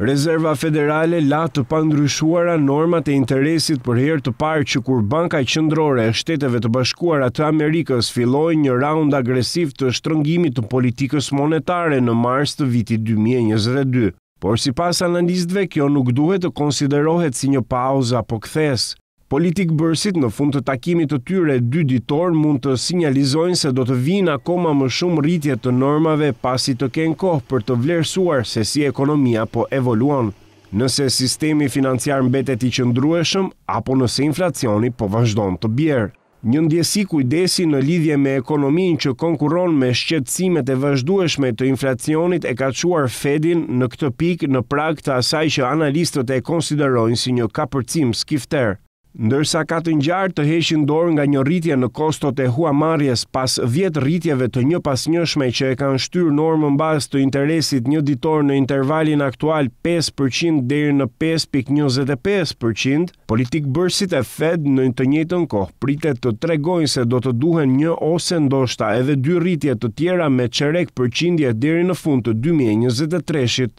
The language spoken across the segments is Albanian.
Rezerva Federale la të pandryshuara normat e interesit për herë të parë që kur Banka Qendrore e Shteteve të Bashkuara të Amerikës filloi një raund agresiv të shtrëngimit të politikës monetare në mars të vitit 2022. Por si pas analistëve, kjo nuk duhet të konsiderohet si një pauza apo kthesë. Politik bërësit në fund të takimit të tyre dy ditor mund të sinjalizojnë se do të vinë akoma më shumë rritje të normave pasi të kenë kohë për të vlerësuar se si ekonomia po evoluon. Nëse sistemi financiar mbetet i qëndrueshëm, apo nëse inflacioni po vazhdon të bjerë. Një ndjesi kujdesi në lidhje me ekonominë që konkuron me shqetësimet e vazhdueshme të inflacionit e ka quar Fedin në këtë pikë në prag të asaj që analistët e konsiderojnë si një kapërcim skifter ndërsa ka të ngjarë të heqin dorë nga një rritje në kostot e huamarrjes pas 10 rritjeve të një njëshme që e kanë shtyrë normën bazë të interesit një ditor në intervalin aktual 5% deri në 5.25%, politikë bërësit e Fed në të njëjtën kohë pritet të tregojnë se do të duhen një ose ndoshta edhe dy rritje të tjera me çerek përqindje deri në fund të 2023-shit.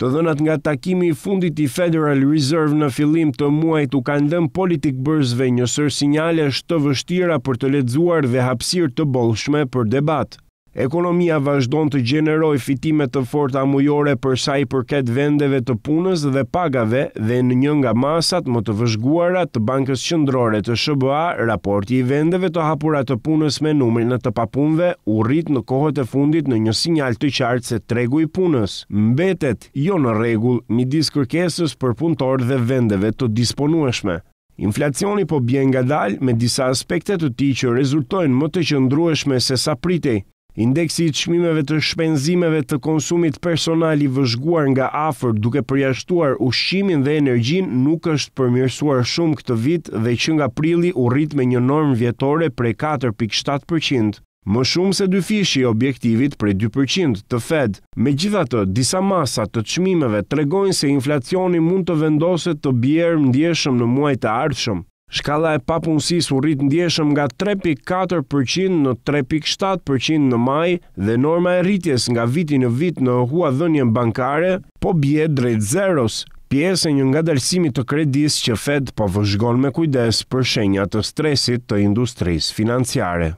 Të dhënat nga takimi i fundit i Federal Reserve në fillim të muajit u kanë dhënë politikë boursëve një sër sinjale është të vështira për të lexuar dhe hapësirë të bollshme për debat. Ekonomia vazhdon të gjeneroj fitime të forta mujore për sa i përket vendeve të punës dhe pagave dhe në një nga masat më të vëzhguara të Bankës Qendrore të SBA, raporti i vendeve të hapura të punës me numrin e të papunëve u rrit në kohët e fundit në një sinjal të qartë se tregu i punës mbetet jo në rregull midis kërkesës për punëtor dhe vendeve të disponueshme. Inflacioni po bjen nga dalë me disa aspektet të ti që rezultojnë më të qëndrueshme se sa pritej, Indeksi i çmimeve të shpenzimeve të konsumit personal i vëzhguar nga afër duke përjashtuar ushqimin dhe energjin nuk është përmirësuar shumë këtë vit dhe që nga prilli u rrit me një normë vjetore prej 4.7%. Më shumë se dy fishi objektivit prej 2% të Fed. Megjithatë, disa masa të çmimeve tregojnë se inflacioni mund të vendoset të bjerë ndjeshëm në muajt e ardhshëm. Shkalla e papunësis u rritë ndjeshëm nga 3.4% në 3.7% në maj dhe norma e rritjes nga viti në vit në hua dhënjën bankare, po bje drejtë zeros, pjesë e një nga dalsimi të kredis që Fed po vëzhgon me kujdes për shenjat të stresit të industrisë financiare.